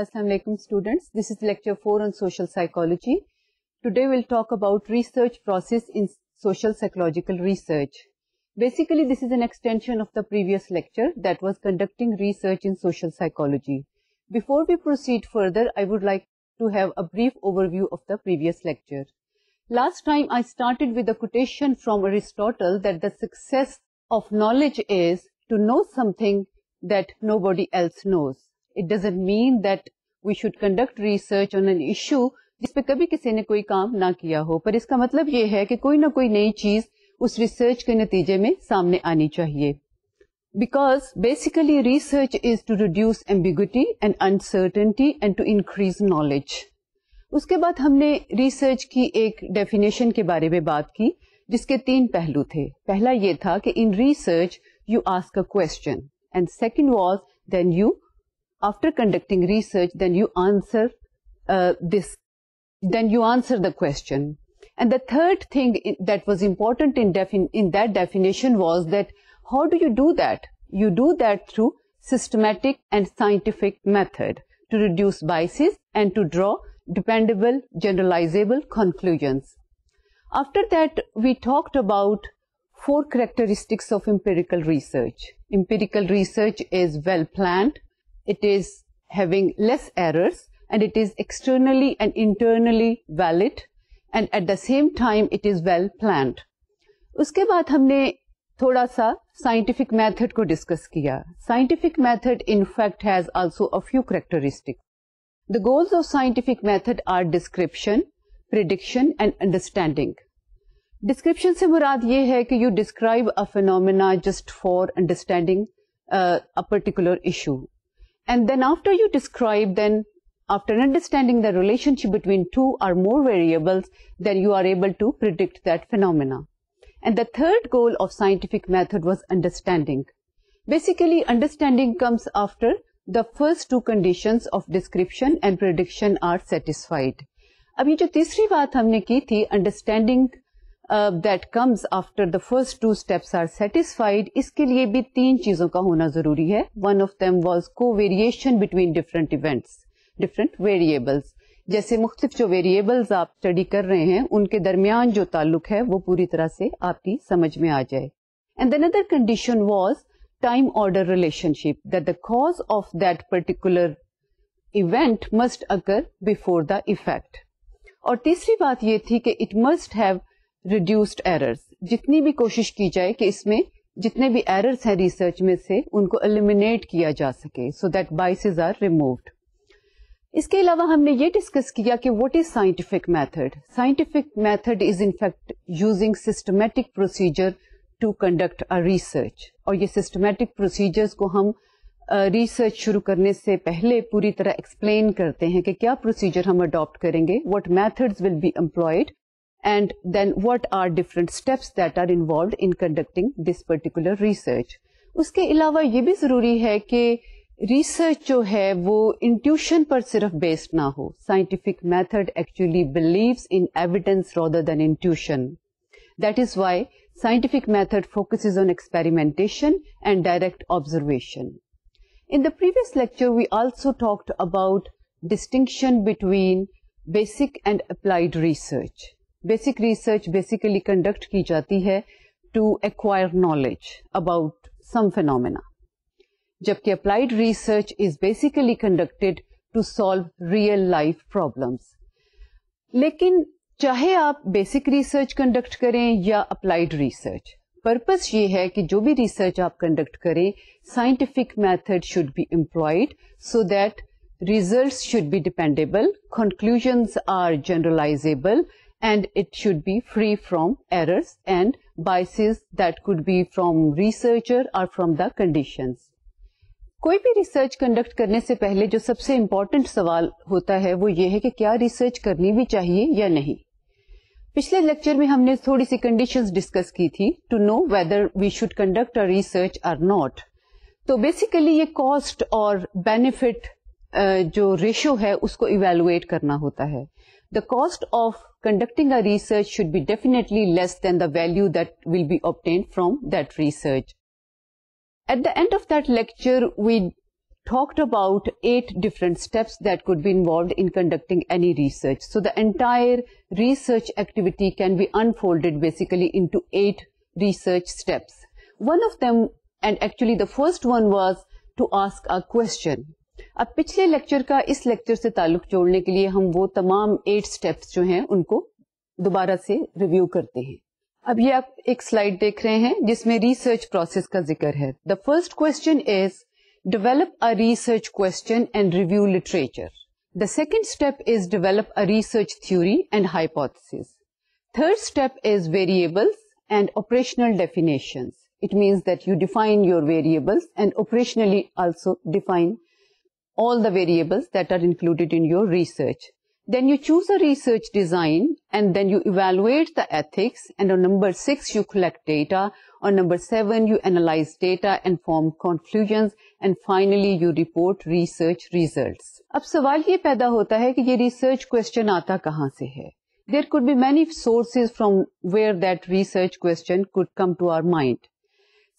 Assalamu alaikum students. This is lecture 4 on social psychology. Today we'll talk about research process in social psychological research. Basically this is an extension of the previous lecture that was conducting research in social psychology. Before we proceed further, I would like to have a brief overview of the previous lecture. Last time I started with a quotation from Aristotle that the success of knowledge is to know something that nobody else knows. It doesn't mean that we should conduct research on an issue जिसपे कभी किसी ने कोई काम ना किया हो पर इसका मतलब ये है कि कोई ना कोई नई चीज उस रिसर्च के नतीजे में सामने आनी चाहिए because basically research is to reduce ambiguity and uncertainty and to increase knowledge. उसके बाद हमने रिसर्च की एक डेफिनेशन के बारे में बात की जिसके तीन पहलू थे पहला ये था कि in research you ask a question and second was then you after conducting research, then you answer uh, this, then you answer the question. And the third thing that was important in, in that definition was that how do you do that? You do that through systematic and scientific method to reduce biases and to draw dependable, generalizable conclusions. After that, we talked about four characteristics of empirical research. Empirical research is well planned, it is having less errors and it is externally and internally valid and at the same time it is well planned. Uske baad humne thoda sa scientific method ko discuss kiya. Scientific method in fact has also a few characteristics. The goals of scientific method are description, prediction and understanding. Description se murad ye hai you describe a phenomena just for understanding uh, a particular issue. And then after you describe, then after understanding the relationship between two or more variables, then you are able to predict that phenomena. And the third goal of scientific method was understanding. Basically, understanding comes after the first two conditions of description and prediction are satisfied. अब ये जो तीसरी बात हमने की थी that comes after the first two steps are satisfied इसके लिए भी तीन चीजों का होना जरूरी है one of them was covariation between different events different variables जैसे मुख्तफ जो वेरिएबल्स आप स्टडी कर रहे हैं उनके दरमियान जो ताल्लुक है वो पूरी तरह से आपकी समझ में आ जाए and then other condition was time order relationship that the cause of that particular event must occur before the effect और तीसरी बात यह थी कि it must have reduced errors जितनी भी कोशिश की जाए कि इसमें जितने भी एरर्स हैं रिसर्च में से उनको एलिमिनेट किया जा सके so that biases are removed इसके अलावा हमने ये डिस्कस किया कि what is scientific method scientific method is in fact using systematic procedure to conduct a research और ये सिस्टमैटिक प्रोसीजर्स को हम रिसर्च uh, शुरू करने से पहले पूरी तरह एक्सप्लेन करते हैं कि क्या प्रोसीजर हम अडॉप्ट करेंगे what methods will be employed and then what are different steps that are involved in conducting this particular research. उसके अलावा ये भी ज़रूरी है कि research जो है वो intuition पर सिर्फ based ना हो Scientific method actually believes in evidence rather than intuition. That is why scientific method focuses on experimentation and direct observation. In the previous lecture, we also talked about distinction between basic and applied research. basic research basically conduct ki jati hai to acquire knowledge about some phenomena. Jabki applied research is basically conducted to solve real life problems. Lekin चाहे आप basic research conduct करें या applied research purpose یہ ہے کہ جو بھی research آپ کنڈکٹ کریں scientific method should be employed so that result should be dependable conclusions are generalizable and it should be free from errors and biases that could be from researcher or from the conditions. कोई भी research conduct करने से पहले जो सबसे important सवाल होता है वो ये है कि क्या रिसर्च करनी भी चाहिए या नहीं पिछले लेक्चर में हमने थोड़ी सी कंडीशंस डिस्कस की थी to know whether we should conduct a research or not तो बेसिकली ये कॉस्ट और बेनिफिट जो रेशियो है उसको इवेलुएट करना होता है the cost of conducting a research should be definitely less than the value that will be obtained from that research. At the end of that lecture, we talked about eight different steps that could be involved in conducting any research. So the entire research activity can be unfolded basically into eight research steps. One of them, and actually the first one was to ask a question. अब पिछले lecture का इस lecture से ताल्लुक जोड़ने के लिए हम वो तमाम एट स्टेप्स जो हैं उनको दोबारा से रिव्यू करते हैं अब ये आप एक स्लाइड देख रहे हैं जिसमें रिसर्च प्रोसेस का जिक्र है the first question is develop a research question and review literature. The second step is develop a research theory and hypothesis. Third step is variables and operational definitions. It means that you define your variables and operationally also define all the variables that are included in your research. Then you choose a research design and then you evaluate the ethics and on number six you collect data. On number seven you analyze data and form conclusions and finally you report research results. अब सवाल ये पैदा होता है कि ये research question आता कहाँ से है? There could be many sources from where that research question could come to our mind.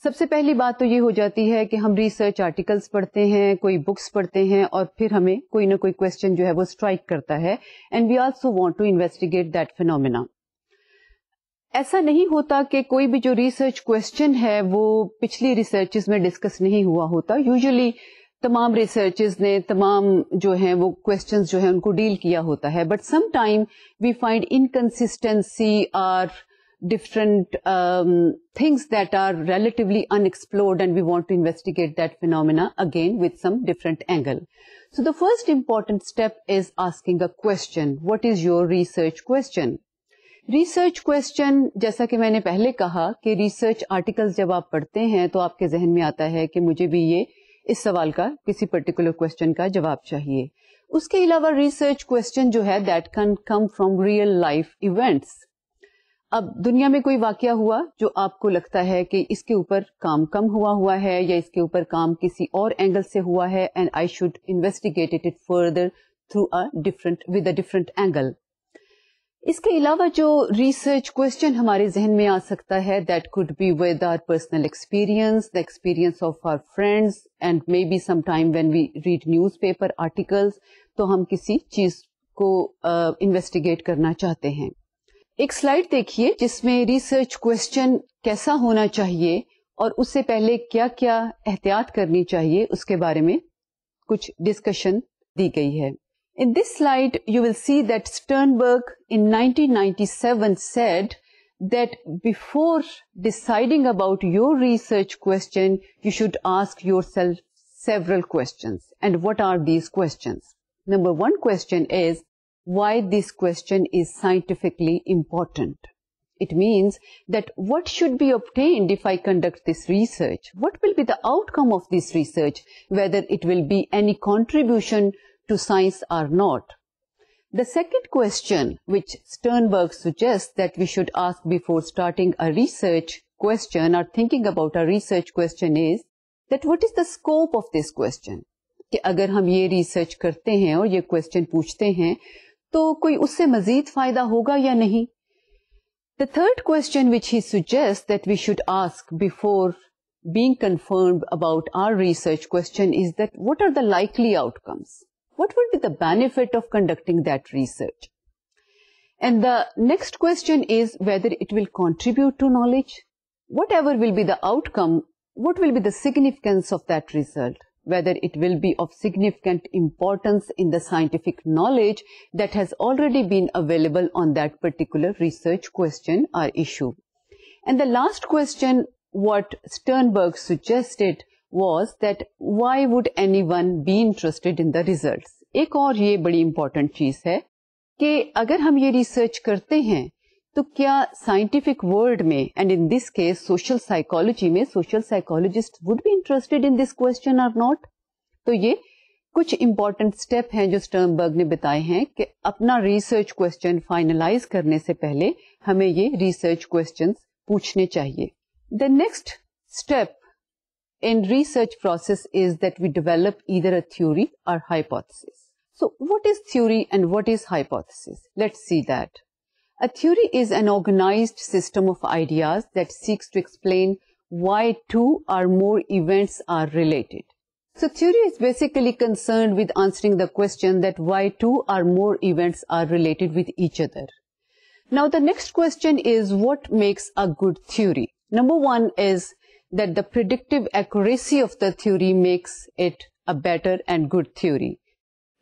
सबसे पहली बात तो ये हो जाती है कि हम रिसर्च आर्टिकल्स पढ़ते हैं कोई बुक्स पढ़ते हैं और फिर हमें कोई ना कोई क्वेश्चन जो है वो स्ट्राइक करता है and we also want to investigate that phenomena ऐसा नहीं होता कि कोई भी जो रिसर्च क्वेश्चन है वो पिछली रिसर्च में डिस्कस नहीं हुआ होता यूजुअली तमाम रिसर्चेज ने तमाम जो है वो क्वेश्चंस जो है उनको डील किया होता है but some time we find inconsistency or different um, things that are relatively unexplored and we want to investigate that phenomena again with some different angle. So the first important step is asking a question. What is your research question? Research question जैसा कि मैंने पहले कहा कि research articles जब आप पढ़ते हैं तो आपके जहन में आता है कि मुझे भी ये इस सवाल का किसी पर्टिकुलर क्वेश्चन का जवाब चाहिए उसके अलावा रिसर्च क्वेश्चन जो है that can come from real life events अब दुनिया में कोई वाक्य हुआ जो आपको लगता है कि इसके ऊपर काम कम हुआ हुआ है या इसके ऊपर काम किसी और एंगल से हुआ है and I should investigate it it further through a different with a different angle इसके अलावा जो रिसर्च क्वेश्चन हमारे जहन में आ सकता है that could be with our personal experience the experience of our friends and maybe some time when we read newspaper articles तो हम किसी चीज को इन्वेस्टिगेट uh, करना चाहते हैं एक स्लाइड देखिए जिसमें रिसर्च क्वेश्चन कैसा होना चाहिए और उससे पहले क्या क्या एहतियात करनी चाहिए उसके बारे में कुछ डिस्कशन दी गई है in this slide you will see that Sternberg in 1997 said that before deciding about your research question, you should ask yourself several questions. And what are these questions? Number one question is, why this question is scientifically important. It means that what should be obtained if I conduct this research? What will be the outcome of this research, whether it will be any contribution to science or not? The second question which Sternberg suggests that we should ask before starting a research question or thinking about a research question is that what is the scope of this question? कि अगर हम ये research करते हैं और ये question पूछते हैं तो कोई उससे मजीद फायदा होगा या नहीं The third question which he suggests that we should ask before being confirmed about our research question is that what are the likely outcomes what would be the benefit of conducting that research and the next question is whether it will contribute to knowledge whatever will be the outcome what will be the significance of that result whether it will be of significant importance in the scientific knowledge that has already been available on that particular research question or issue. And the last question, what Sternberg suggested was that why would anyone be interested in the results? एक और ये बड़ी important चीज है कि अगर हम ये research करते हैं तो क्या साइंटिफिक वर्ल्ड में and in this case social psychology में social psychologist would be interested in this question or not तो ये कुछ इंपॉर्टेंट स्टेप हैं जो स्टर्नबर्ग ने बताए हैं कि अपना रिसर्च क्वेश्चन फाइनलाइज करने से पहले हमें ये रिसर्च क्वेश्चन पूछने चाहिए the next step in research process is that we develop either a theory or hypothesis. So what is theory and what is hypothesis? Let's see that. A theory is an organized system of ideas that seeks to explain why two or more events are related. So theory is basically concerned with answering the question that why two or more events are related with each other. Now the next question is what makes a good theory? Number one is that the predictive accuracy of the theory makes it a better and good theory.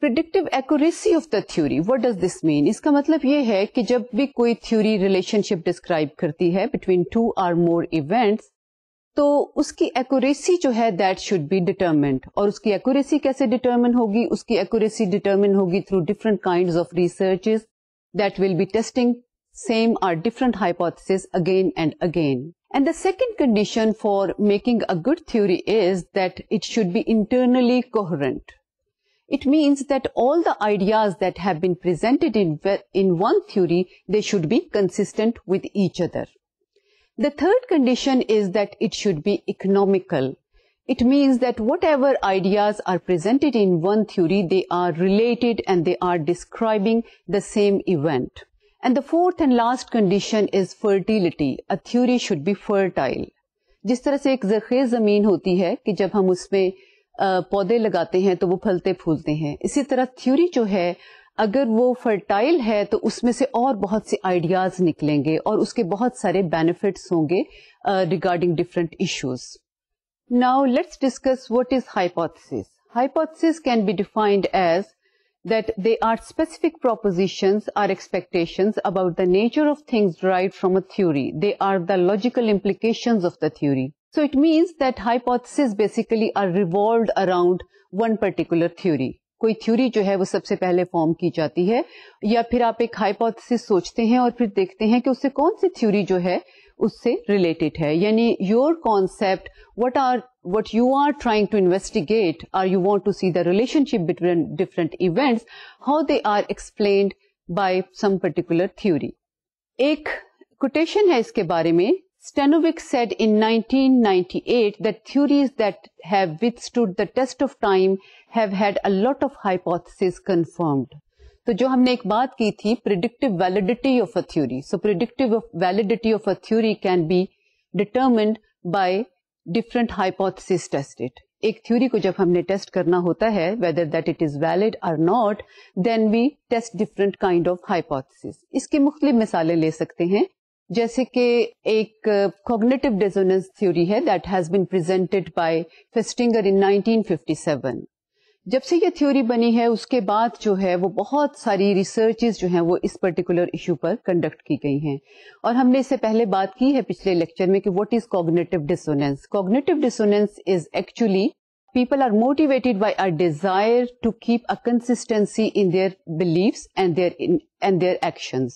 Predictive accuracy of the theory what does this mean इसका मतलब ये है कि जब भी कोई theory relationship describe करती है between two or more events तो उसकी एक्यूरेसी जो है दैट शुड बी डिटर्मेंट और उसकी एक्यूरेसी कैसे डिटर्मिन होगी उसकी एक्यूरेसी डिटर्मिन होगी through different kind of researches that will be testing same or different hypothesis again and again And the second condition for making a good theory is that it should be internally coherent. It means that all the ideas that have been presented in, in one theory, they should be consistent with each other. The third condition is that it should be economical. It means that whatever ideas are presented in one theory, they are related and they are describing the same event. And the fourth and last condition is fertility. A theory should be fertile. जिस तरह से एक जरखेज ज़मीन होती है कि जब हम उसमें पौधे लगाते हैं तो वो फलते फूलते हैं इसी तरह थ्योरी जो है अगर वो फर्टाइल है तो उसमें से और बहुत से आइडियाज निकलेंगे और उसके बहुत सारे बेनिफिट्स होंगे regarding different issues now let's discuss what is hypothesis hypothesis can be defined as that they are specific propositions or expectations about the nature of things derived from a theory. They are the logical implications of the theory. So it means that hypotheses basically are revolved around one particular theory. कोई theory जो है वो सबसे पहले form की जाती है या फिर आप एक हाइपोथेसिस सोचते हैं और फिर देखते हैं कि उससे कौन सी थ्योरी जो है उससे रिलेटेड है यानी your concept what or what you are trying to investigate or you want to see the relationship between different events how they are explained by some particular theory एक कोटेशन है इसके बारे में Stanovic said in 1998 that theories that have withstood the test of time have had a lot of hypotheses confirmed. तो जो हमने एक बात की थी predictive validity of a theory so predictive validity of a theory can be determined by different hypothesis tested एक theory को जब हमने टेस्ट करना होता है whether that it is valid और not then we test different kind of hypothesis इसकी मुख्तलिफ मिसालें ले सकते हैं जैसे कि एक कॉग्निटिव डिसोनेंस थ्योरी है that has been presented by Festinger in 1957 जब से ये थ्योरी बनी है उसके बाद जो है वो बहुत सारी रिसर्चेज जो हैं वो इस पर्टिकुलर इशू पर कंडक्ट की गई हैं और हमने इससे पहले बात की है पिछले लेक्चर में कि what is cognitive dissonance cognitive dissonance is actually people are motivated by a desire to keep a consistency in their beliefs and their in, and their actions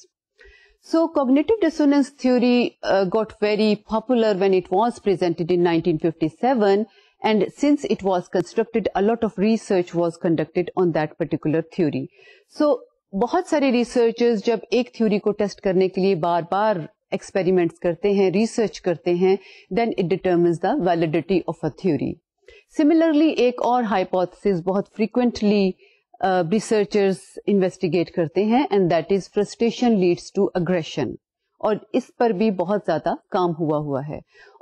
So cognitive dissonance theory uh, got very popular when it was presented in 1957 and since it was constructed a lot of research was conducted on that particular theory. So बहुत सारे researchers जब एक theory को test करने के लिए बार बार experiments करते हैं रिसर्च करते हैं then it determines the validity of a theory similarly एक और हाइपोथेसिस बहुत फ्रीक्वेंटली रिसर्चर्स uh, इन्वेस्टिगेट करते हैं and that is frustration leads to aggression और इस पर भी बहुत ज्यादा काम हुआ हुआ है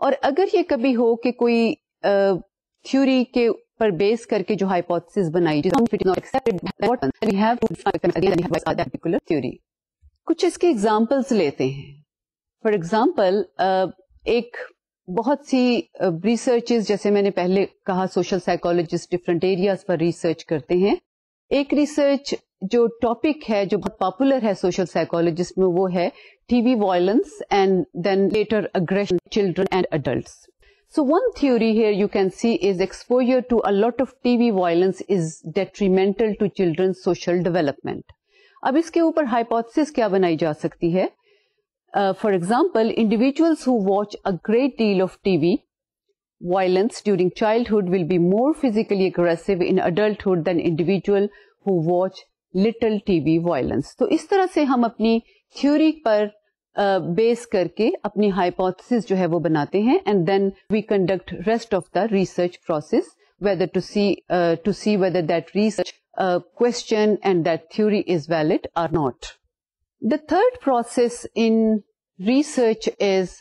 और अगर ये कभी हो कि कोई थ्योरी uh, के पर बेस करके जो हाइपोथेसिस बनाई पर्टिकुलर तो थ्योरी कुछ इसके एग्जाम्पल्स लेते हैं फॉर एग्जाम्पल uh, एक बहुत सी रिसर्चेज uh, जैसे मैंने पहले कहा सोशल साइकोलॉजिस्ट डिफरेंट एरियाज पर रिसर्च करते हैं एक रिसर्च जो टॉपिक है जो बहुत पॉपुलर है सोशल साइकोलॉजिस्ट में वो है TV violence and then later aggression children and adult So one theory here you can see is exposure to a lot of TV violence is detrimental to children's social development. अब इसके ऊपर hypothesis क्या बनाई जा सकती है for example individuals who watch a great deal of TV Violence during childhood will be more physically aggressive in adulthood than individual who watch little TV violence. So, इस तरह से हम अपनी थ्योरी पर बेस uh, करके अपनी hypothesis जो है वो बनाते हैं and then we conduct rest of the research process whether to see to see whether that research question and that theory is valid or not. The third process in research is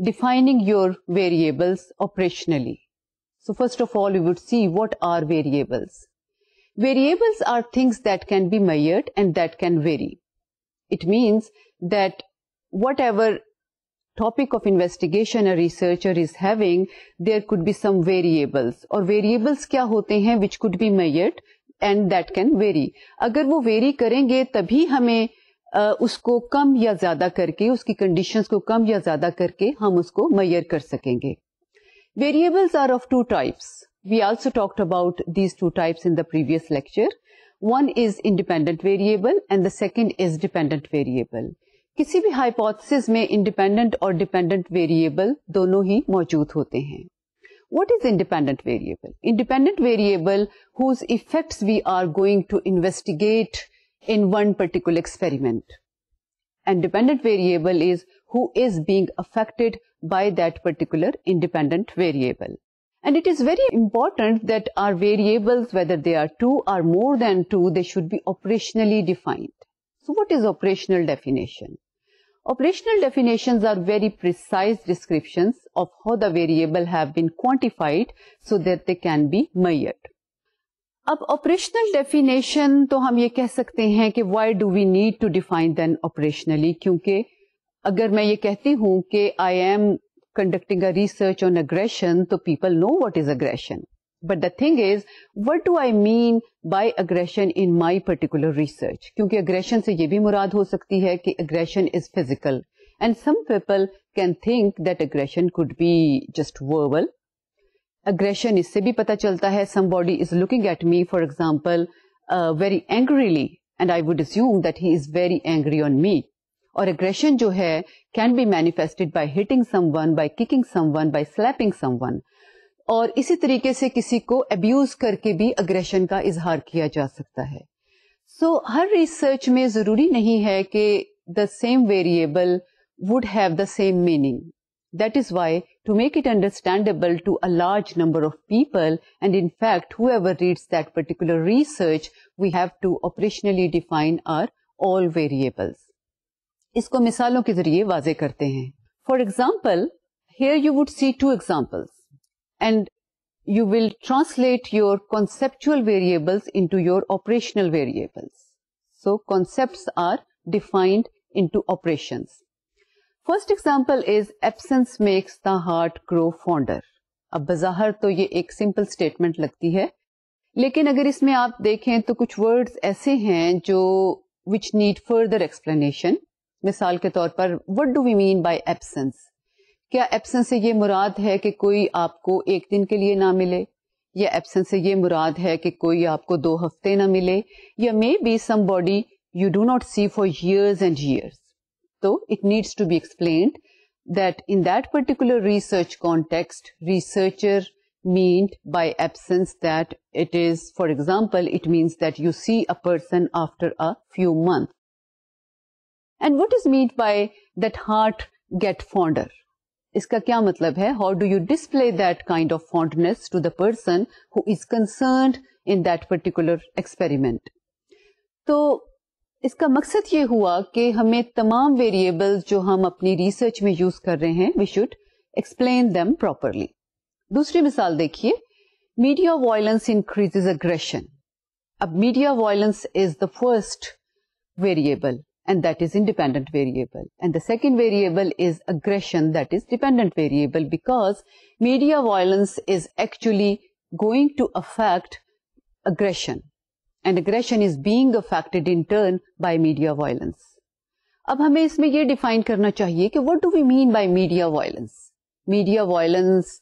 defining your variables operationally. So first of all, we would see what are variables. Variables are things that can be measured and that can vary. It means that whatever topic of investigation a researcher is having, there could be some variables. Or variables kya होते which could be measured and that can vary. अगर वो vary करेंगे तभी हमें उसको कम या ज़्यादा करके उसकी कंडीशंस को कम या ज़्यादा करके हम उसको मैयर कर सकेंगे variables are of two types we also talked about these two types in the previous lecture one is independent variable and the second is dependent variable किसी भी हाइपोथेसिस में इंडिपेंडेंट और डिपेंडेंट वेरिएबल दोनों ही मौजूद होते हैं what is independent variable independent variable whose effects we are going to investigate in one particular experiment. And dependent variable is who is being affected by that particular independent variable. And it is very important that our variables, whether they are two or more than two, they should be operationally defined. So what is operational definition? Operational definitions are very precise descriptions of how the variable have been quantified so that they can be measured. अब operational definition तो हम ये कह सकते हैं कि why do we need to define then operationally क्योंकि अगर मैं ये कहती हूँ कि I am conducting a research on aggression तो people know what is aggression but the thing is what do I mean by aggression in my particular research क्योंकि aggression से ये भी मुराद हो सकती है कि aggression is physical and some people can think that aggression could be just verbal aggression इससे भी पता चलता है somebody is looking at me for example very angrily and I would assume that he is very angry on me और aggression जो है can be manifested by hitting someone by kicking someone by slapping someone और इसी तरीके से किसी को abuse करके भी अग्रेशन का इजहार किया जा सकता है सो so, हर रिसर्च में जरूरी नहीं है कि the same variable would have the same meaning that is why to make it understandable to a large number of people. And in fact, whoever reads that particular research, we have to operationally define our all variables. इसको मिसालों के जरिए वाजे करते हैं For example, here you would see two examples, and you will translate your conceptual variables into your operational variables. So concepts are defined into operations. First example is absence makes the heart grow fonder अब बाहर तो ये एक simple statement लगती है लेकिन अगर इसमें आप देखें तो कुछ वर्ड्स ऐसे हैं जो विच नीड फर्दर एक्सप्लेनेशन मिसाल के तौर पर what do we mean by absence क्या एब्सेंस से ये मुराद है कि कोई आपको एक दिन के लिए ना मिले या एब्सेंस से ये मुराद है कि कोई आपको दो हफ्ते ना मिले या maybe somebody you do not see for years and years So it needs to be explained that in that particular research context, researcher meant by absence that it is, for example, it means that you see a person after a few months. And what is meant by that heart get fonder? इसका क्या मतलब है do you display that kind of fondness to the person who is concerned in that particular experiment? तो इसका मकसद ये हुआ कि हमें तमाम वेरिएबल्स जो हम अपनी रिसर्च में यूज कर रहे हैं we should explain them properly दूसरी मिसाल देखिए मीडिया वायलेंस इंक्रीजेज अग्रेशन अब media violence is the first variable and that is independent variable and the second variable is aggression that is dependent variable because media violence is actually going to affect aggression and aggression is being affected in turn by media violence अब हमें इसमें यह define करना चाहिए कि what do we mean by media violence media violence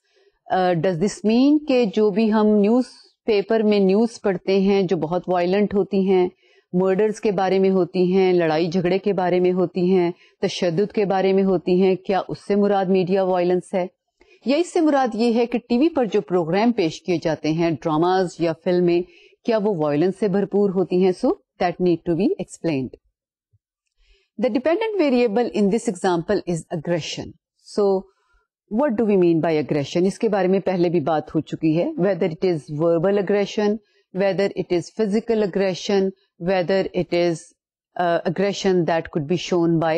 does this mean के जो भी हम न्यूज़ पेपर में न्यूज़ पढ़ते हैं जो बहुत वायलेंट होती हैं मर्डर्स के बारे में होती हैं लड़ाई झगड़े के बारे में होती हैं तशद के बारे में होती हैं क्या उससे मुराद मीडिया वायलेंस है या इससे मुराद ये है कि टीवी पर जो प्रोग्राम पेश किए जाते हैं ड्रामाज या फिल्में क्या वो वॉयलेंस से भरपूर होती हैं so that need to be explain the dependent variable in this example is aggression so what do we mean by aggression इसके बारे में पहले भी बात हो चुकी है whether it is verbal aggression whether it is physical aggression whether it is aggression that could be shown by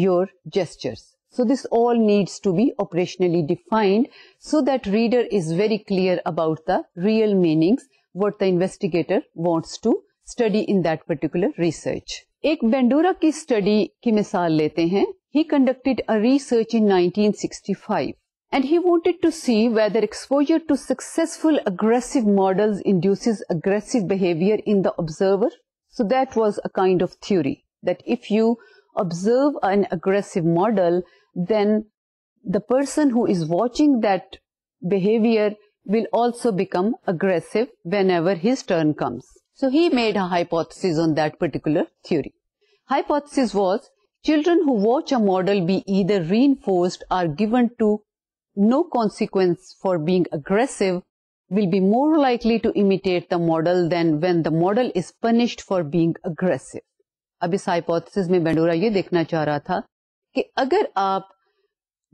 your gestures. So this all needs to be operationally defined so that reader is very clear about the real meanings what the investigator wants to study in that particular research. एक बेंडोरा की study की मिसाल लेते हैं he conducted a research in 1965 and he wanted to see whether exposure to successful aggressive models induces aggressive behavior in the observer. So that was a kind of theory that if you observe an aggressive model, then the person who is watching that behavior will also become aggressive whenever his turn comes. So he made a hypothesis on that particular theory. Hypothesis was children who watch a model be either reinforced or given to no consequence for being aggressive will be more likely to imitate the model than when the model is punished for being aggressive. अब इस hypothesis में बेंडोरा ये देखना चाह रहा था कि अगर आप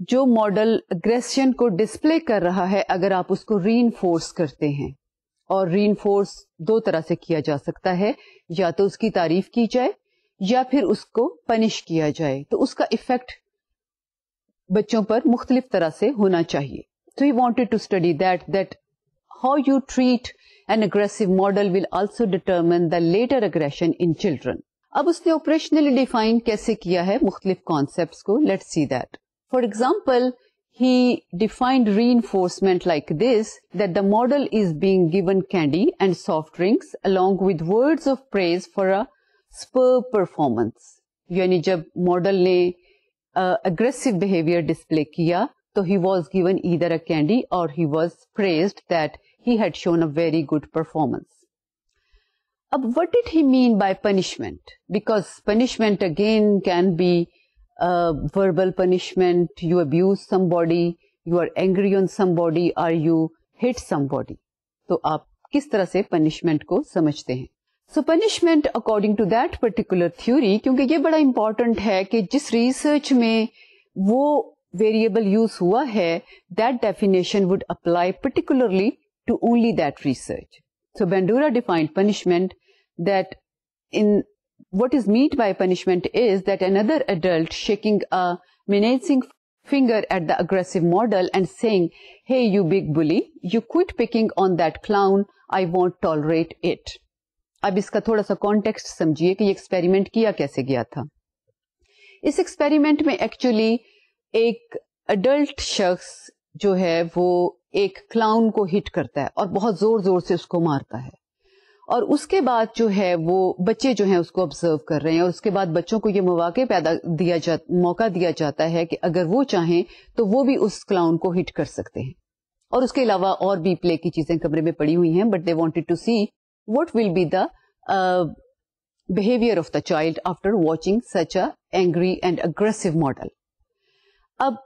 जो मॉडल अग्रेशन को डिस्प्ले कर रहा है अगर आप उसको री करते हैं और री दो तरह से किया जा सकता है या तो उसकी तारीफ की जाए या फिर उसको पनिश किया जाए तो उसका इफेक्ट बच्चों पर मुख्तलिफ तरह से होना चाहिए तो he wanted to study that that how you treat an aggressive model will also determine the later aggression in children अब उसने ऑपरेशनली डिफाइन कैसे किया है मुख्तलिफ कॉन्सेप्ट को let see that For example, he defined reinforcement like this, that the model is being given candy and soft drinks along with words of praise for a spur performance. यानी जब model ने aggressive behaviour display किया तो he was given either a candy और he was praised that he had shown a very good performance अब what did he mean by punishment because punishment again can verbal punishment, you abuse somebody, you are angry on somebody, or you hit somebody. तो आप किस तरह से punishment को समझते हैं so punishment according to that particular theory क्योंकि ये बड़ा इंपॉर्टेंट है कि जिस रिसर्च में वो वेरिएबल यूज हुआ है that definition would apply particularly to only that research so Bandura defined punishment that in what is meant by punishment is that another adult shaking a menacing finger at the aggressive model and saying, hey, you big bully, you quit picking on that clown, I won't tolerate it. اب اس کا تھوڑا سا context سمجھیے کہ یہ experiment کیا کیسے گیا تھا اس ایکسپیریمنٹ میں ایکچولی ایک اڈلٹ شخص جو ہے وہ ایک کلاؤن کو ہٹ کرتا ہے اور بہت زور زور سے اس کو مارتا ہے और उसके बाद जो है वो बच्चे जो हैं उसको ऑब्जर्व कर रहे हैं और उसके बाद बच्चों को ये मौके पैदा दिया जा मौका दिया जाता है कि अगर वो चाहें तो वो भी उस क्लाउन को हिट कर सकते हैं और उसके अलावा और भी प्ले की चीजें कमरे में पड़ी हुई हैं but they wanted to see what will be the behaviour of the child after watching such a angry and aggressive model अब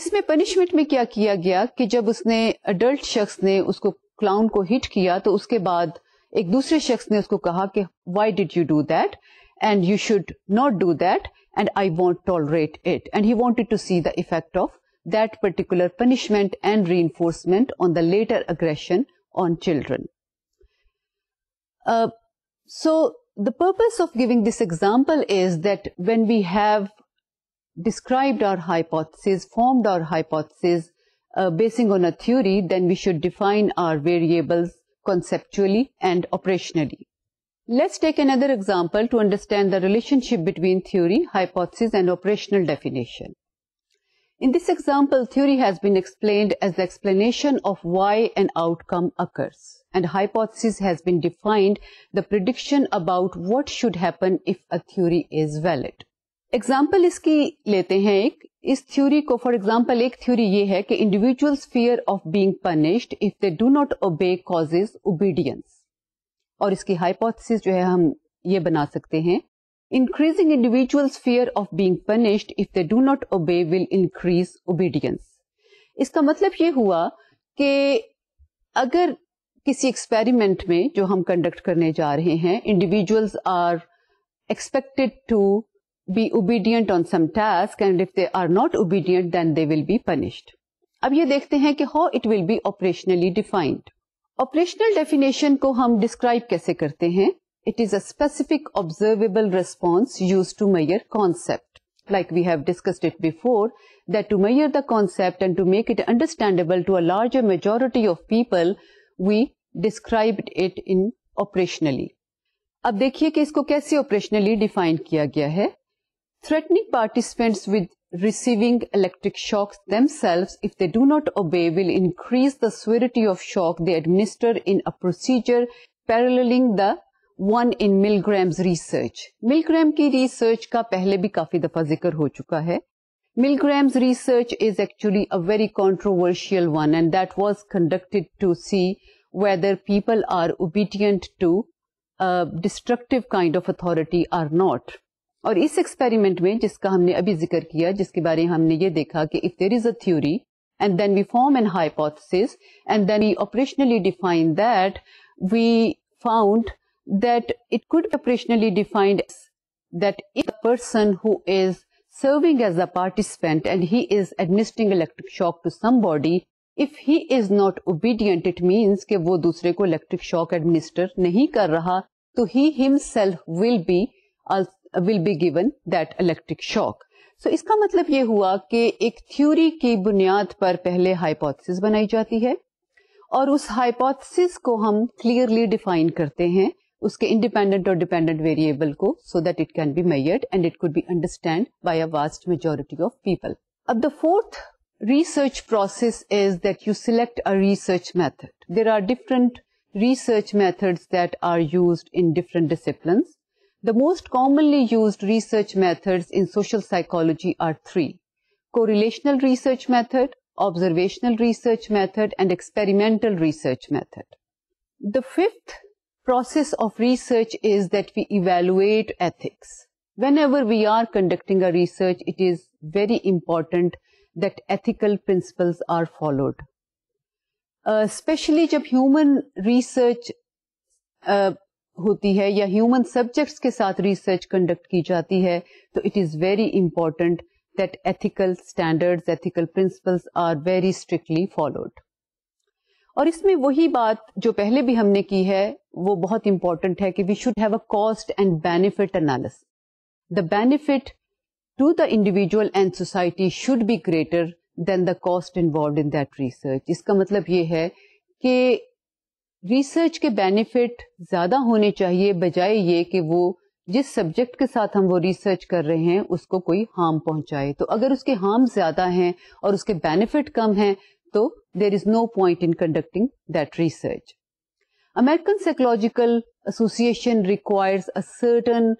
इसमें पनिशमेंट में क्या किया गया कि जब उसने अडल्ट शख्स ने उसको क्लाउन को हिट किया तो उसके बाद एक दूसरे शख्स ने उसको कहा कि why did you do that and you should not do that and I won't tolerate it and he wanted to see the effect of that particular punishment and reinforcement on the later aggression on children. Uh, so, the purpose of giving this example is that when we have described our hypothesis, formed our hypothesis, Uh, basing on a theory, then we should define our variables conceptually and operationally. Let's take another example to understand the relationship between theory, hypothesis and operational definition. In this example, theory has been explained as the explanation of why an outcome occurs and hypothesis has been defined the prediction about what should happen if a theory is valid. Example, इसकी लेते हैं इस theory को for example एक theory ये है कि individuals fear of being punished if they do not obey causes obedience और इसकी हाइपोथेसिस जो है हम ये बना सकते हैं increasing individuals fear of being punished if they do not obey will increase obedience इसका मतलब ये हुआ कि अगर किसी एक्सपेरिमेंट में जो हम कंडक्ट करने जा रहे हैं individuals are expected to be obedient on some task and if they are not obedient then they will be punished अब ये देखते हैं कि how it will be operationally defined operational definition को हम describe कैसे करते हैं it is a specific observable response used to measure concept like we have discussed it before that to measure the concept and to make it understandable to a larger majority of people we described it in operationally अब देखिए कि इसको कैसे operationally define किया गया है threatening participants with receiving electric shocks themselves if they do not obey will increase the severity of shock they administer in a procedure paralleling the one in Milgram's research. Milgram research research का पहले भी काफी दफा जिक्र हो चुका है Milgram's research is actually a very controversial one, and that was conducted to see whether people are obedient to a destructive kind of authority or not. और इस एक्सपेरिमेंट में जिसका हमने अभी जिक्र किया जिसके बारे में हमने ये देखा कि if there is a theory and then we form an hypothesis and then we operationally define that we found that it could be operationally defined that if a person who is serving as a participant and he is administering electric shock to somebody if he is not obedient it means ke wo dusre ko electric shock administer nahi kar raha to he himself will be will be given that electric shock so इसका मतलब ये हुआ कि एक theory की बुनियाद पर पहले हाइपोथेसिस बनाई जाती है और उस हाइपोथेसिस को हम क्लियरली डिफाइन करते हैं उसके इंडिपेंडेंट और डिपेंडेंट वेरिएबल को so that it can be measured and it could be understand by a vast majority of people अब the fourth research process is that you select a research method there are different research methods that are used in different disciplines The most commonly used research methods in social psychology are three. Correlational research method, observational research method, and experimental research method. The fifth process of research is that we evaluate ethics. Whenever we are conducting a research, it is very important that ethical principles are followed. Uh, especially when human research uh, होती है या human subjects के साथ research conduct की जाती है तो it is very important that ethical standards, ethical principles are very strictly followed. और इसमें वही बात जो पहले भी हमने की है वो बहुत इंपॉर्टेंट है कि we should have a cost and benefit analysis the benefit to the individual and society should be greater than the cost involve in that research इसका मतलब ये है कि रिसर्च के बेनिफिट ज्यादा होने चाहिए बजाय ये कि वो जिस सब्जेक्ट के साथ हम वो रिसर्च कर रहे हैं उसको कोई हार्म पहुंचाए तो अगर उसके हार्म ज्यादा हैं और उसके बेनिफिट कम हैं तो there is no point in conducting that research American Psychological Association requires a certain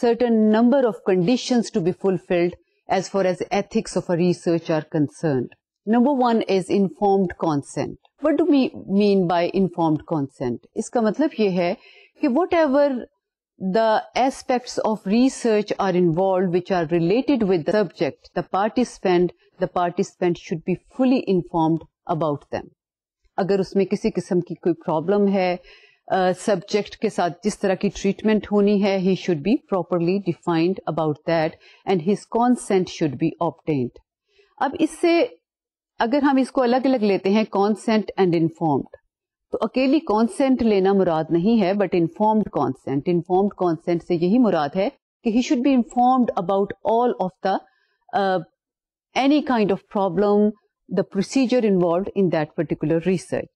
certain number of conditions to be fulfilled as far as ethics of a research are concerned. Number one is informed consent. What do we mean by informed consent इसका मतलब ये है कि whatever the aspects of research are involved which are related with the subject, the participant, the participant should be fully informed about them. अगर उसमें किसी किस्म की कोई प्रॉब्लम है सब्जेक्ट uh, के साथ जिस तरह की ट्रीटमेंट होनी है he should be properly defined about that and his consent should be obtained अब इससे अगर हम इसको अलग अलग लेते हैं कॉन्सेंट एंड इन्फॉर्म्ड तो अकेली कॉन्सेंट लेना मुराद नहीं है but informed consent informed consent से यही मुराद है कि he should be informed about all of the any kind of problem the procedure involved in that particular research.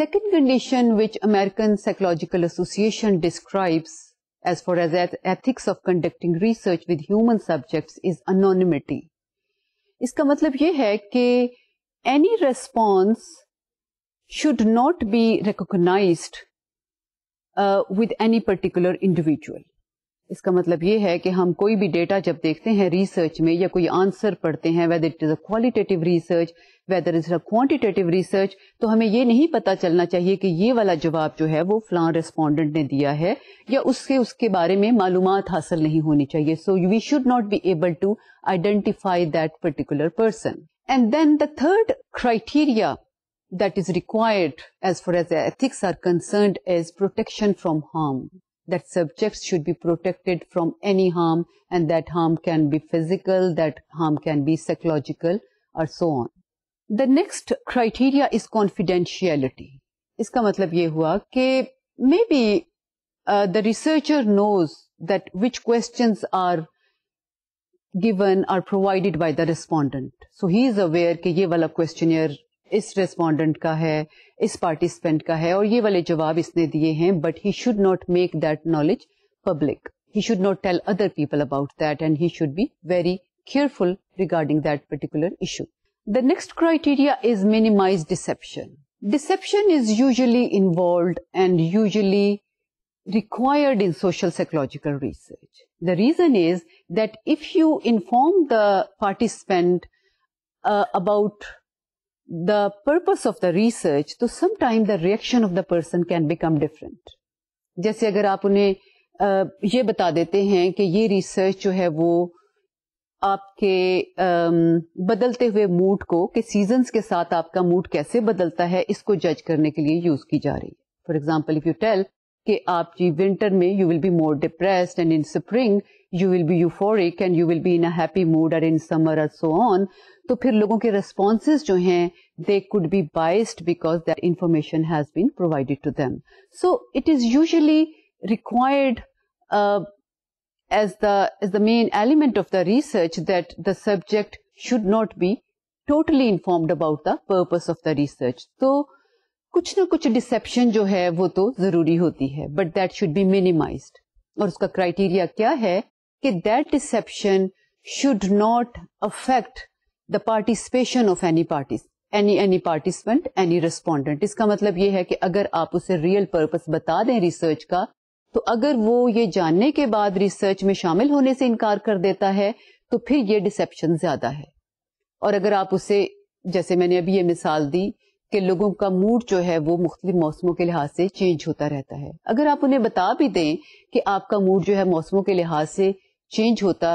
Second condition which American Psychological Association describes as far as ethics of conducting research with human subjects is anonymity. इसका मतलब ये है कि any response should not be recognized with any particular individual इसका मतलब ये है कि हम कोई भी डेटा जब देखते हैं रिसर्च में या कोई आंसर पढ़ते हैं whether it is a qualitative research whether is a quantitative research तो हमें ये नहीं पता चलना चाहिए कि ये वाला जवाब जो है वो फ्लान रेस्पॉन्डेंट ने दिया है या उसके उसके बारे में मालूम हासिल नहीं होनी चाहिए so we should not be able to identify that particular person And then the third criteria that is required as far as ethics are concerned is protection from harm. That subjects should be protected from any harm and that harm can be physical, that harm can be psychological or so on. The next criteria is confidentiality. इसका मतलब ये हुआ कि maybe the researcher knows that which given are provided by the respondent. So he is aware کہ یہ questionnaire is respondent کا ہے اس participant کا ہے اور یہ والے جواب اس نے but he should not make that knowledge public. He should not tell other people about that and he should be very careful regarding that particular issue. The next criteria is minimize deception. Deception is usually involved and usually required in social psychological research. The reason is that if you inform the participant uh, about the purpose of the research, तो sometimes the reaction of the person can become different. जैसे अगर आप उन्हें uh, ये बता देते हैं कि ये रिसर्च जो है वो आपके um, बदलते हुए मूड को कि सीजन्स के साथ आपका मूड कैसे बदलता है इसको जज करने के लिए यूज की जा रही है for example if you tell कि आप जी विंटर में you will be more depressed and in spring you will be euphoric and you will be in a happy mood और इन समर और सो ऑन तो फिर लोगों के रेस्पॉन्सेज जो हैं they could be biased because that information has been provided to them so it is usually required as the as the main element of the research that the subject should not be totally informed about the purpose of the research so कुछ ना कुछ dissipation जो है वो तो जरूरी होती है but that should be minimise और उसका क्राइटेरिया क्या है कि that deception should not affect the participation of any party any any participant any respondent इसका मतलब ये है कि अगर आप उसे रियल पर्पस बता दें रिसर्च का तो अगर वो ये जानने के बाद रिसर्च में शामिल होने से इनकार कर देता है तो फिर ये डिसेप्शन ज्यादा है और अगर आप उसे जैसे मैंने अभी ये मिसाल दी कि लोगों का मूड जो है वो मुख्तलिफ मौसमों के लिहाज से चेंज होता रहता है अगर आप उन्हें बता भी दें कि आपका मूड जो है मौसमों के लिहाज से चेंज होता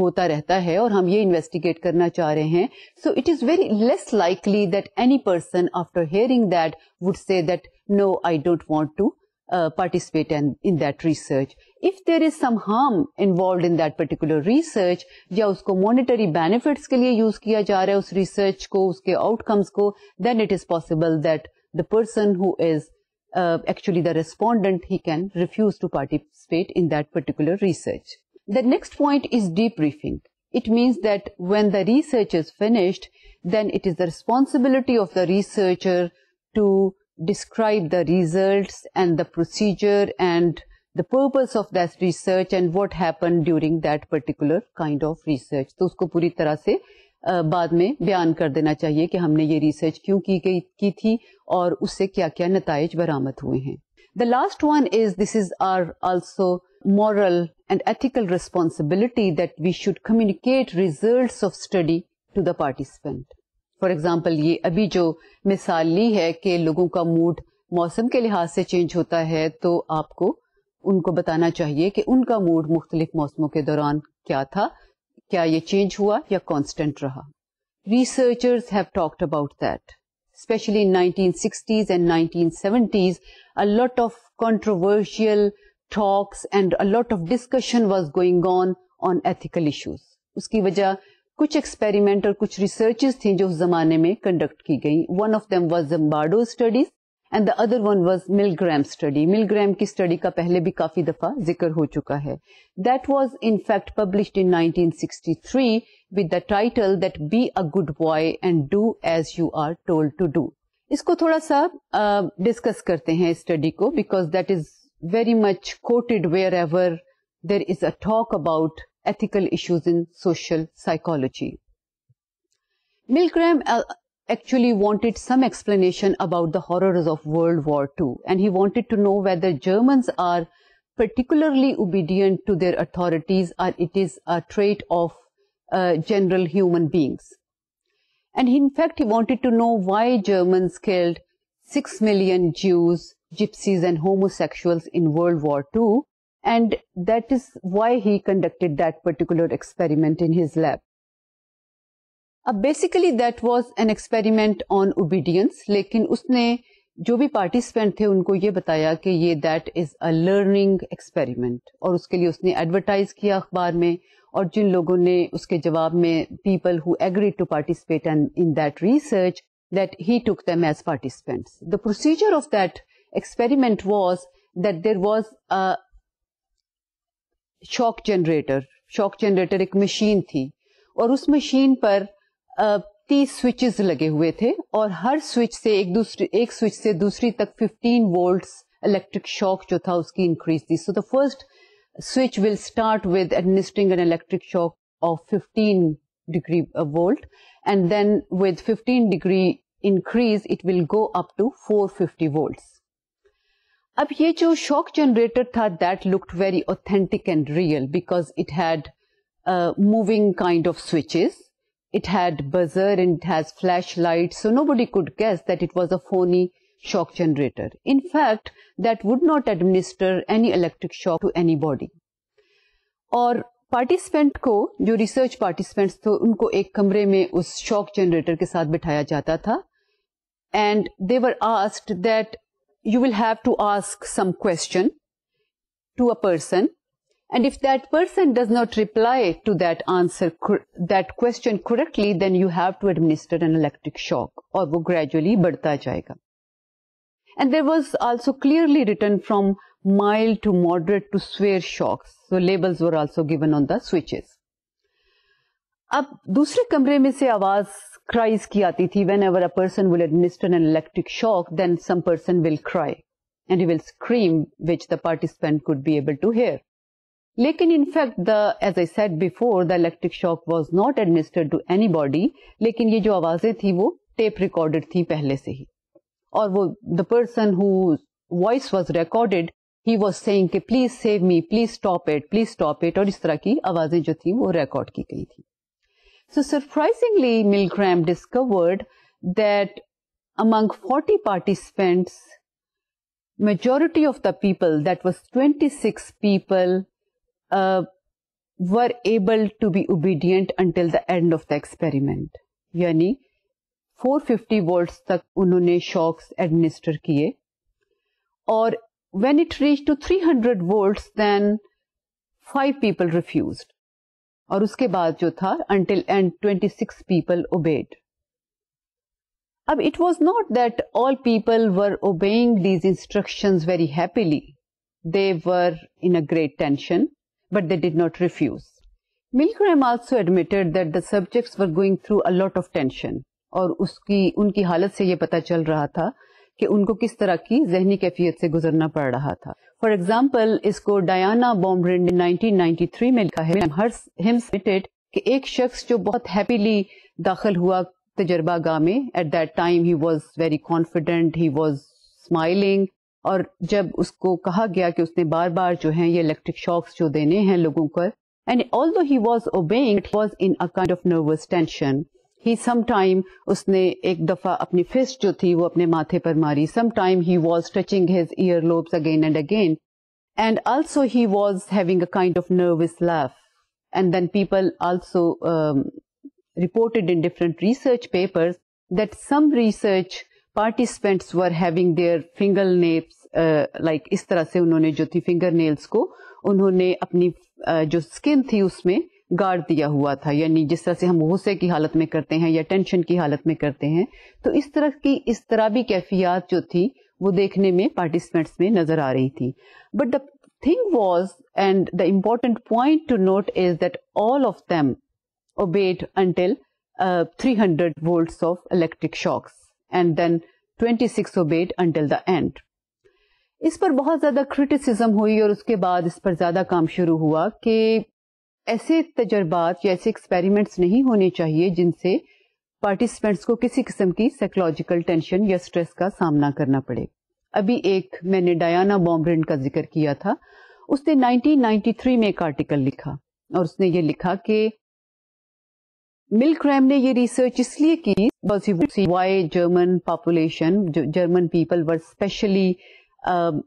होता रहता है और हम ये इन्वेस्टिगेट करना चाह रहे हैं so it is very less likely that any person after hearing that would say that no I don't want to uh, participate in, in that research. If there is some harm involved in that particular research या उसको monetary benefits के लिए use research को outcomes को then it is possible that the person who is uh, actually the respondent he can refuse to participate in that particular research. The next point is debriefing. It means that when the research is finished, then it is the responsibility of the researcher to describe the results and the procedure and the purpose of that research and what happened during that particular kind of research. So, उसको पूरी तरह से बाद में बयान कर देना चाहिए कि हमने ये रिसर्च क्यों की गई की थी और उससे क्या क्या नतज बरामद हुए हैं the last one is this is are also moral and ethical responsibility that we should communicate results of study to the participant. For example ये अभी जो मिसाल ली है कि लोगों का मूड मौसम के लिहाज से चेंज होता है तो आपको उनको बताना चाहिए कि उनका मूड मुख्तलिफ मौसमों के दौरान क्या था क्या ये चेंज हुआ या कांस्टेंट रहा researchers have talked about that especially in 1960s and 1970s a lot of controversial talks and a lot of discussion was going on on ethical issues uski wajah कुछ एक्सपेरिमेंट और कुछ researches थी जो उस जमाने में conduct की गई one of them was Zimbardo studies and the other one was Milgram study Milgram की स्टडी का पहले भी काफी दफा जिक्र हो चुका है that was in fact published in 1963 with the title that be a good boy and do as you are told to do इसको थोड़ा सा डिस्कस uh, करते हैं इस स्टडी को because that is very much quoted wherever there is a talk about ethical issues in social psychology. Milgram uh, actually wanted some explanation about the horrors of World War II, and he wanted to know whether Germans are particularly obedient to their authorities or it is a trait of uh, general human beings. And in fact, he wanted to know why Germans killed 6 million Jews, Gypsies, and homosexuals in World War II and that is why he conducted that particular experiment in his lab. Uh, basically, that was an experiment on obedience. Obedience लेकिन उसने जो भी participant थे उनको a learning experiment, ये that is a learning experiment और उसके लिए उसने एडवर्टाइज किया अखबार में और जिन लोगों ने उसके जवाब में people who agree to participate and in that research that he took them as shock generator shock generator एक मशीन थी और उस मशीन पर तीस स्विचेस लगे हुए थे और हर स्विच से एक दूसरे एक स्विच से दूसरी तक 15 वोल्ट्स इलेक्ट्रिक शॉक जो था उसकी इंक्रीज थी so the first switch will start with administering an electric shock of 15 degree volt and then with 15 degree increase it will go up to 450 volts अब ये जो शॉक जनरेटर था that looked very authentic and real because it had moving kind of switches it had buzzer and it has flashlight so nobody could guess that it was a phony shock generator in fact that would not administer any electric shock to anybody और participant को जो research participants थे उनको एक कमरे में उस shock generator के साथ बिठाया जाता था and they were asked that you will have to ask some question to a person and if that person does not reply to that answer that question correctly then you have to administer an electric shock or wo gradually badhta jayega and there was also clearly written from mild to moderate to severe shocks so labels were also given on the switches अब दूसरे कमरे में से आवाज cries की आती थी whenever a person will administer an electric shock then some person will cry and will scream which the participant could be able to hear लेकिन in fact the as I said before the electric shock was not administered to anybody लेकिन ये जो आवाजें थी वो tape recorded थी पहले से ही और वो the person who voice was recorded he was saying कि please save me please stop it please stop it और इस तरह की आवाजें जो थी वो रिकॉर्ड की गई थी So surprisingly, Milgram discovered that among 40 participants, majority of the people, that was 26 people, uh, were able to be obedient until the end of the experiment. यानी 450 volts, तक उन्होंने शॉक्स एडमिनिस्टर किए और when it reached to 300 volts, then five people refused. और उसके बाद जो था until and twenty six people obeyed अब it was not that all people were obeying these instruction very happily they were in a great tension but they did not refuse Milgram also admitted that the subjects were going through a lot of tension और उसकी उनकी हालत से यह पता चल रहा था कि उनको किस तरह की जहनी कैफियत से गुजरना पड़ रहा था फॉर एग्जाम्पल इसको डायाना बॉम्ब्रेंड ने 1993 में लिखा है कि एक शख्स जो बहुत हैप्पीली दाखिल हुआ तजर्बा गाह में at that time he was very confident he was smiling और जब उसको कहा गया कि उसने बार बार जो है ये इलेक्ट्रिक शॉक्स जो देने हैं लोगों को and although he was obeying it was in a kind of nervous tension he some time उसने एक दफा अपनी फिस्ट जो थी वो अपने माथे पर मारी some time he was touching his ear lobes again and again and also he was having a kind of nervous laugh and then people also reported in different research papers that some research participants were having their fingernails uh, like इस तरह से उन्होंने जो थी finger nails को उन्होंने अपनी uh, जो स्किन थी उसमें गाड़ दिया हुआ था यानी जिस तरह से हम गुस्से की हालत में करते हैं या टेंशन की हालत में करते हैं तो इस तरह की इस तरह भी कैफियत जो थी वो देखने में पार्टिसिपेंट्स में नजर आ रही थी but the thing was and the important point to note is that all of them obeyed three hundred volt of electric shocks and then twenty 26 obeyed until the end. इस पर बहुत ज़्यादा क्रिटिसिज्म हुई और उसके बाद इस पर ज़्यादा काम शुरू हुआ कि ऐसे तजर्बात या ऐसे एक्सपेरिमेंट्स नहीं होने चाहिए जिनसे पार्टिसिपेंट्स को किसी किस्म की साइकोलॉजिकल टेंशन या स्ट्रेस का सामना करना पड़े अभी एक मैंने डायाना बॉम्ब्रेंड का जिक्र किया था उसने 1993 में एक आर्टिकल लिखा और उसने ये लिखा कि मिल क्रैम ने ये रिसर्च इसलिए की why German population German people were specially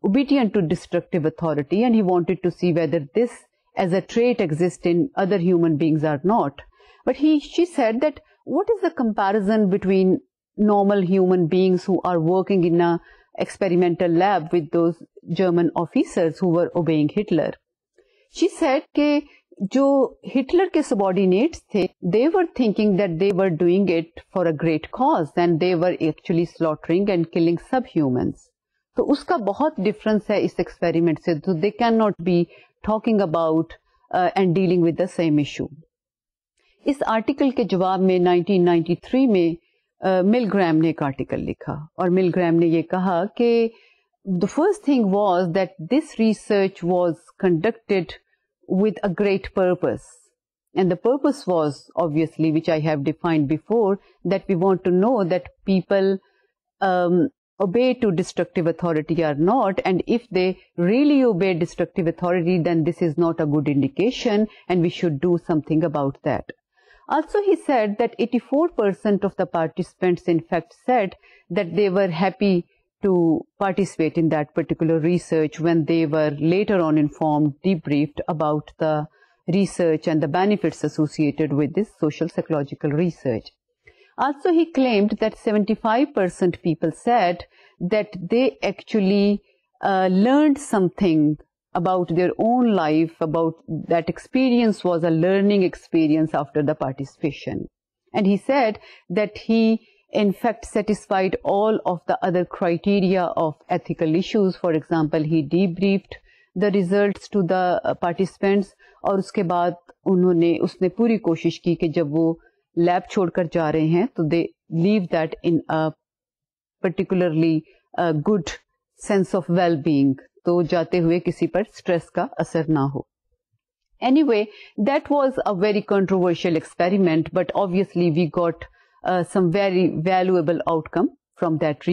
obedient to destructive authority and he wanted to see whether this as a trait exists in other human beings or not. But he, she said that what is the comparison between normal human beings who are working in a experimental lab with those German officers who were obeying Hitler. She said ke jo Hitler ke subordinates the, they were thinking that they were doing it for a great cause and they were actually slaughtering and killing subhumans. So uska bahut difference hai is experiment se. So they cannot be talking about uh, and dealing with the same issue. इस article के जवाब में 1993 में मिलग्राम uh, ने एक article लिखा और मिलग्राम ने ये कहा कि the first thing was that this research was with a great purpose. And the purpose was obviously, which I have defined before, that we want to know that people um, obey to destructive authority or not and if they really obey destructive authority then this is not a good indication and we should do something about that. Also he said that 84% of the participants in fact said that they were happy to participate in that particular research when they were later on informed, debriefed about the research and the benefits associated with this social psychological research. Also, he claimed that 75% people said that they actually uh, learned something about their own life, about that experience was a learning experience after the participation. And he said that he, in fact, satisfied all of the other criteria of ethical issues. For example, he debriefed the results to the uh, participants और उसके बाद उन्होंने उसने पूरी कोशिश की कि जब वो लैब छोड़कर जा रहे हैं तो they leave that in a particularly good sense of well being तो जाते हुए किसी पर स्ट्रेस का असर ना हो anyway that was very very controversial experiment but obviously we got some very valuable outcome from that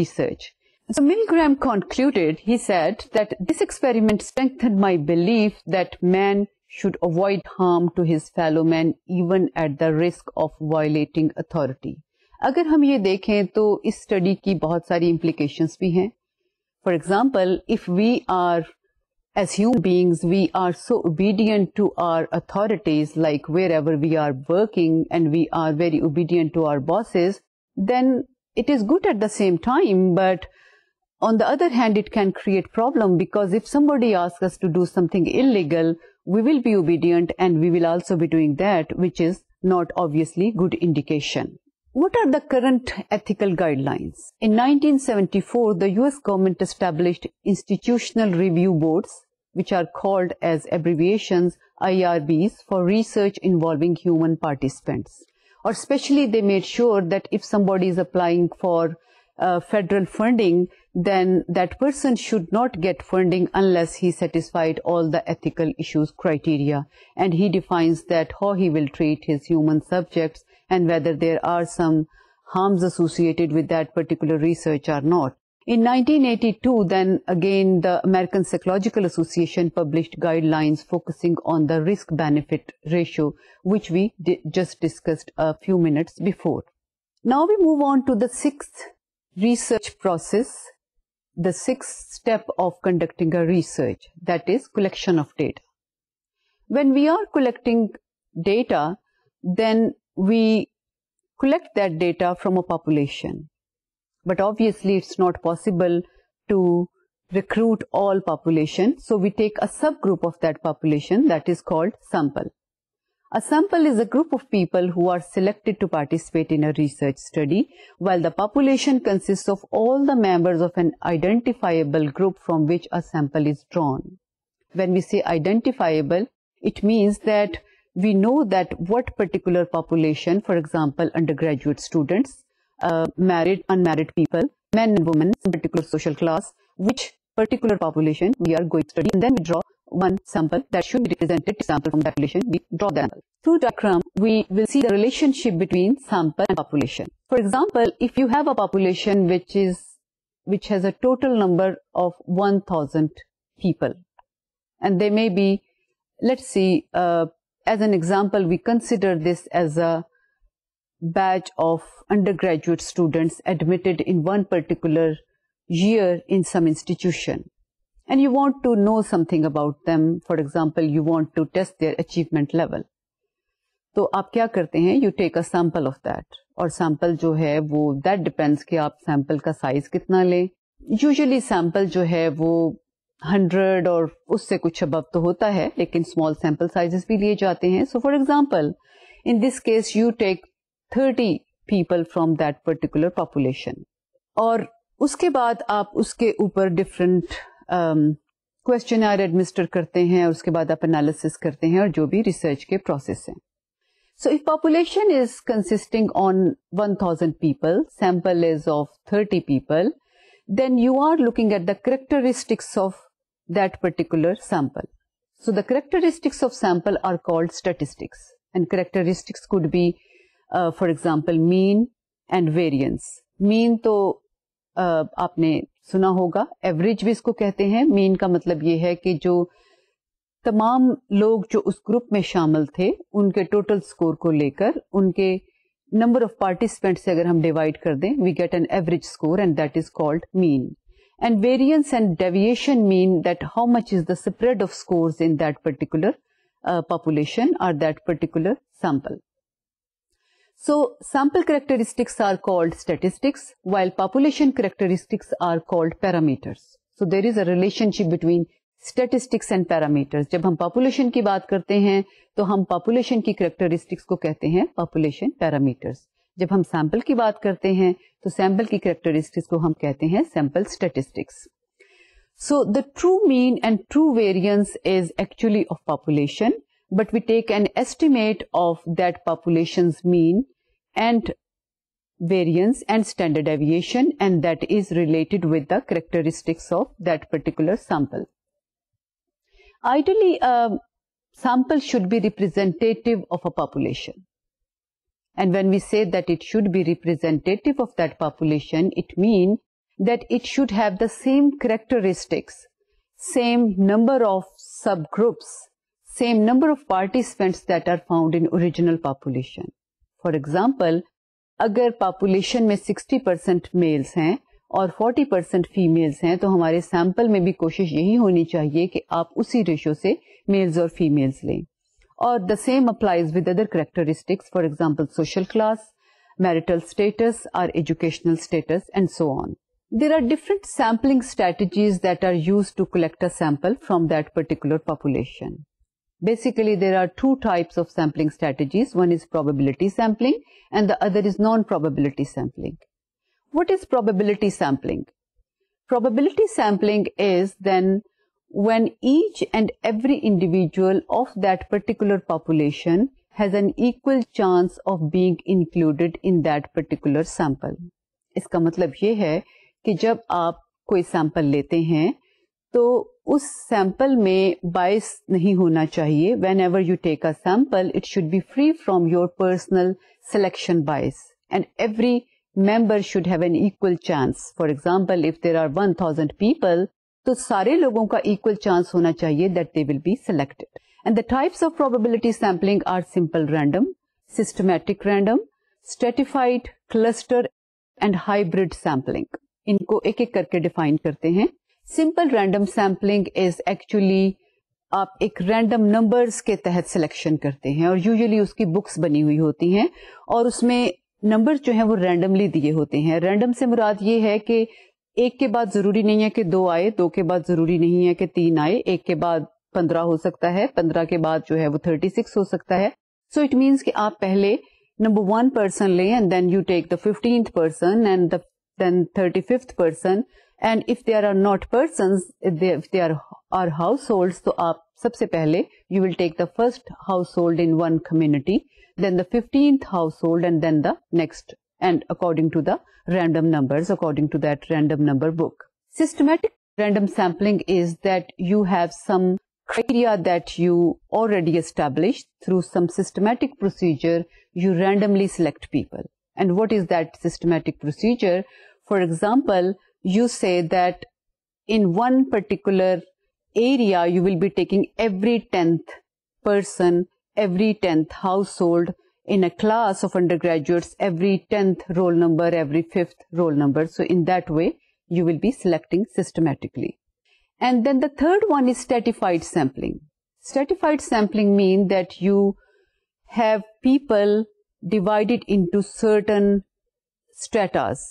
So Milgram concluded, he said, that this experiment strengthened my belief that man should avoid harm to his fellow men even at the risk of violating authority. अगर हम ये देखें तो इस study की बहुत सारी implications भी हैं for example if we are as human beings we are so obedient to our authorities like wherever we are working and we are very obedient it is good at the same time, but on the other hand, it can create problem because if somebody asks us to do something illegal, we will be obedient and we will also be doing that which is not obviously good indication. What are the current ethical guidelines? In 1974, the US government established institutional review boards, which are called as abbreviations IRBs for research involving human participants. Or especially they made sure that if somebody is applying for uh, federal funding, then that person should not get funding unless he satisfied all the ethical issues criteria. And he defines that how he will treat his human subjects and whether there are some harms associated with that particular research or not. In 1982, then again, the American Psychological Association published guidelines focusing on the risk benefit ratio, which we di- just discussed a few minutes before. Now we move on to the sixth research process, the sixth step of conducting a research, that is collection of data. When we are collecting data, then we collect that data from a population. But obviously it's not possible to recruit all population. So we take a subgroup of that population that is called sample. A sample is a group of people who are selected to participate in a research study, while the population consists of all the members of an identifiable group from which a sample is drawn. When we say identifiable, it means that we know that what particular population, for example, undergraduate students, uh, married, unmarried people, men and women, particular social class, which particular population we are going to study, and then we draw one sample that should be represented sample from the population, we draw the sample. Through diagram, we will see the relationship between sample and population. For example, if you have a population which is which has a total number of 1000 people and they may be, let's see, uh, as an example, we consider this as a batch of undergraduate students admitted in one particular year in some institution and you want to know something about them. For example, you want to test their achievement level. So, आप you करते हैं you take a sample of that और sample जो है वो that depends कि आप sample का साइज कितना लें यूजुअली सैम्पल जो sample वो हंड्रेड और उससे कुछ अब तो होता है लेकिन स्मॉल सैम्पल साइजेस भी लिए जाते हैं so for example in this case you take thirty people from that particular population और उसके बाद क्वेश्चन आर एडमिनिस्टर करते हैं और उसके बाद आप एनालिसिस करते हैं और जो भी रिसर्च के प्रोसेस हैं So if population is consisting on 1000 people, sample is of 30 people, then you are looking at the characteristics of that particular sample. So the characteristics of sample are called statistics and characteristics could be, uh, for example, mean and variance. Mean तो uh, आपने सुना होगा average भी इसको कहते हैं mean का मतलब ये है कि जो तमाम लोग जो उस ग्रुप में शामिल थे उनके टोटल स्कोर को लेकर उनके नंबर ऑफ पार्टिसिपेंट से अगर हम डिवाइड कर दें we get an average score and that is called mean and variance and deviation mean that how much is the spread of scores in that particular uh, population or that particular sample. So sample characteristics are called statistics while population characteristics are called parameters. So there is a relationship between statistics and parameters जब हम population की बात करते हैं तो हम population की characteristics को कहते हैं पॉपुलेशन पैरामीटर्स जब हम सैंपल की बात करते हैं तो सैंपल की करेक्टरिस्टिक्स को हम कहते हैं sample statistics so the true mean and true variance is actually of population but we take an estimate of that population's mean and variance and standard deviation and that is related with the characteristics of that particular sample. Ideally, a sample should be representative of a population. And when we say that it should be representative of that population, it means that it should have the same characteristics, same number of subgroups, same number of participants that are found in original population. For example, अगर population में 60% males हैं और 40% percent females हैं तो हमारे sample में भी कोशिश यही होनी चाहिए कि आप उसी रेशो से मेल्स और फीमेल्स लें और the same applies with other characteristics for example social class marital status, our educational status, and so on. There are different sampling strategies that are used to collect a sample from that particular population. Basically, there are two types of sampling strategies. One is probability sampling and the other is non-probability sampling. What is probability sampling? Probability sampling is then when each and every individual of that particular population has an equal chance of being included in that particular sample. इसका मतलब ये है कि जब आप कोई sample लेते हैं तो उस सैंपल में बाइस नहीं होना चाहिए whenever you take a sample it should be free from your personal selection bias and every member should have an equal chance for example if there are one thousand people तो सारे लोगों का equal chance होना चाहिए that they will be selected and the types of probability sampling are simple random systematic random stratified cluster and hybrid sampling इनको एक एक करके डिफाइन करते हैं simple random sampling is actually आप एक रैंडम नंबर्स के तहत सिलेक्शन करते हैं और यूजुअली उसकी बुक्स बनी हुई होती हैं और उसमें नंबर जो है वो रैंडमली दिए होते हैं रैंडम से मुराद ये है कि एक के बाद जरूरी नहीं है कि दो आए दो के बाद जरूरी नहीं है कि तीन आए एक के बाद पंद्रह हो सकता है पंद्रह के बाद जो है वो थर्टी सिक्स हो सकता है सो इट मीन्स कि आप पहले नंबर वन पर्सन लें and then you take the fifteenth person and then thirty fifth person And if there are not persons, if there are household तो आप सबसे पहले you will take the first household in one community then the fifteenth household and then the and according to the random numbers according to that random number book. Systematic random sampling is that you have some criteria that you already established through some systematic procedure you randomly select people. And what is that systematic procedure? For example, you say that in one particular area you will be taking every 10th person, every 10th household, in a class of undergraduates, every 10th roll number, every 5th roll number. So in that way, you will be selecting systematically. And then the third one is stratified sampling. Stratified sampling means that you have people divided into certain stratas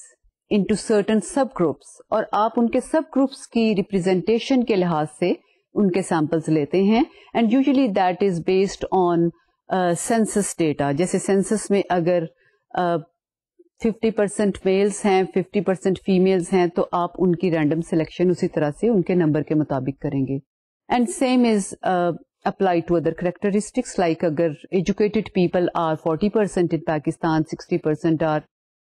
into certain subgroups और आप उनके सब groups की representation के लिहाज से उनके samples लेते हैं and usually that is based on census data जैसे सेंसस में अगर फिफ्टी परसेंट मेल्स हैं फिफ्टी परसेंट फीमेल्स हैं तो आप उनकी रैंडम सिलेक्शन उसी तरह से उनके नंबर के मुताबिक करेंगे and same is apply to other characteristics like agar educated people are 40% in Pakistan, 60% are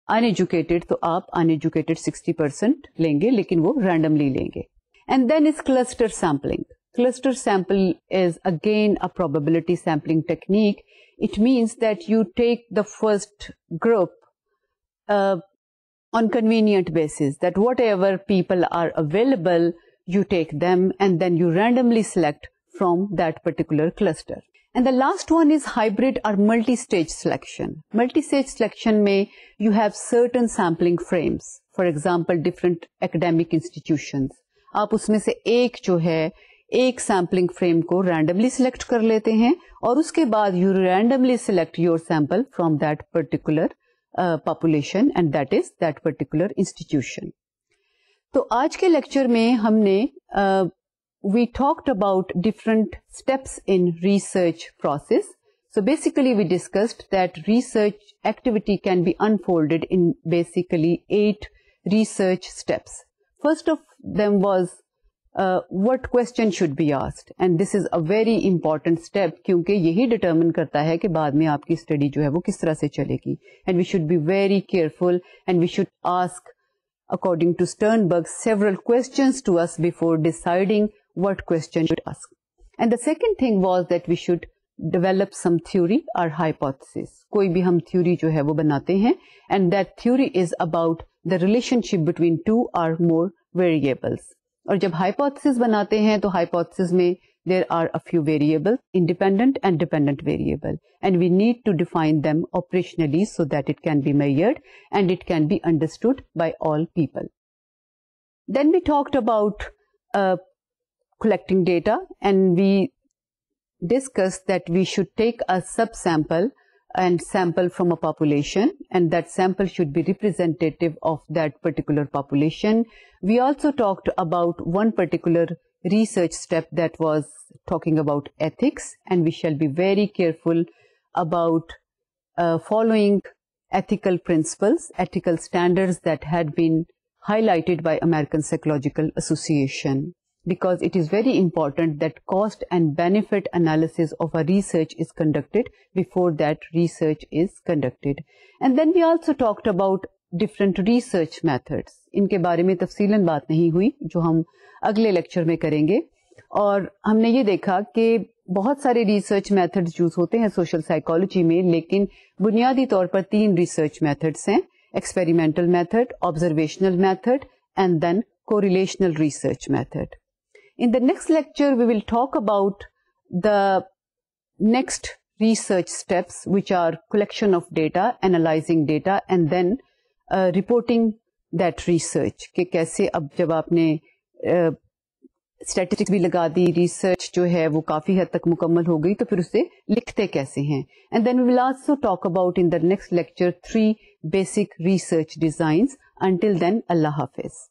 Uneducated, तो आप uneducated 60 percent लेंगे लेकिन वो रैंडमली लेंगे and then is cluster sampling cluster sample is again a probability sampling technique. It means that you take the first group uh, on convenient basis that whatever people are available, you take them and then you randomly select from that particular cluster. And the last one is hybrid or multi-stage selection. Multi-stage selection may you have certain sampling frames. For example, different academic institutions. आप उसमें से एक जो है एक sampling frame को randomly select कर लेते हैं और उसके बाद you randomly select your sample from that particular population and that is that particular institution uh, we talked about different steps in research process. So basically we discussed that research activity can be unfolded in basically eight research steps. First of them was uh, what question should be asked and this is a very important step because यही determine करता है कि बाद में आपकी study जो है वो किस तरह से चलेगी and we should be very careful and we should ask according to Sternberg several questions to us before deciding what question should ask. And the second thing was that we should develop some theory or hypothesis. कोई भी हम theory जो है वो बनाते हैं and that theory is about the relationship between two or more variables. और जब hypothesis बनाते हैं तो hypothesis में there are a few variables, independent and dependent variable, and we need to define them operationally so that it can be measured and it can be understood by all people. Then we talked about uh, collecting data and we discussed that we should take a subsample and sample from a population and that sample should be representative of that particular population. We also talked about one particular research step that was talking about ethics and we shall be very careful about uh, following ethical principles, ethical standards that had been highlighted by American Psychological Association. because it is very important that cost and benefit analysis of a research is conducted before that research is conducted. And then we also talked about different research methods. In इनके बारे में तफसीलन बात नहीं हुई जो हम अगले lecture में करेंगे और हमने ye dekha ke बहुत saare research methods use hote hain social psychology mein, lekin bunyadi taur par teen research methods hain. Experimental method, observational method and then correlational research method. In the next lecture, we will talk about the next research steps, which are collection of data, analyzing data, and then uh, reporting that research. कि कैसे अब जब आपने statistics uh, भी लगा दी research जो है वो काफी हद तक मुकम्मल हो गई तो फिर उसे लिखते कैसे हैं and then we will also talk about in the next lecture three basic research designs until then Allah हाफिज़